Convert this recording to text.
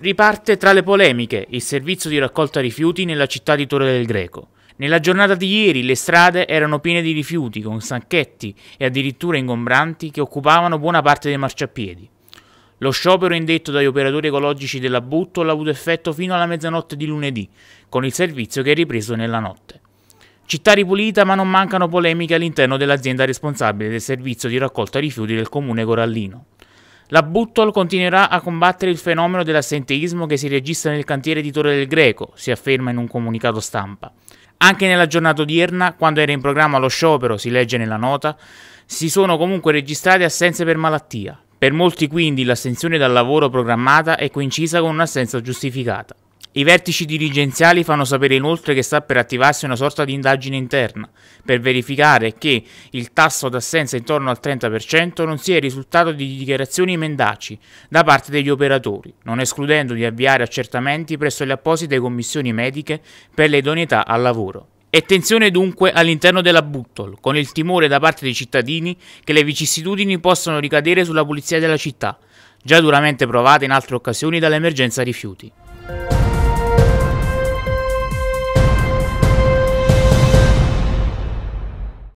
Riparte tra le polemiche il servizio di raccolta rifiuti nella città di Torre del Greco. Nella giornata di ieri le strade erano piene di rifiuti con sacchetti e addirittura ingombranti che occupavano buona parte dei marciapiedi. Lo sciopero indetto dagli operatori ecologici della Buttola ha avuto effetto fino alla mezzanotte di lunedì, con il servizio che è ripreso nella notte. Città ripulita ma non mancano polemiche all'interno dell'azienda responsabile del servizio di raccolta rifiuti del comune Corallino. La Buttol continuerà a combattere il fenomeno dell'assenteismo che si registra nel cantiere di Torre del Greco, si afferma in un comunicato stampa. Anche nella giornata odierna, quando era in programma lo sciopero, si legge nella nota, si sono comunque registrate assenze per malattia. Per molti quindi l'assenzione dal lavoro programmata è coincisa con un'assenza giustificata. I vertici dirigenziali fanno sapere inoltre che sta per attivarsi una sorta di indagine interna per verificare che il tasso d'assenza intorno al 30% non sia il risultato di dichiarazioni mendaci da parte degli operatori, non escludendo di avviare accertamenti presso le apposite commissioni mediche per l'idoneità al lavoro. E tensione dunque all'interno della Buttol, con il timore da parte dei cittadini che le vicissitudini possano ricadere sulla pulizia della città, già duramente provata in altre occasioni dall'emergenza rifiuti.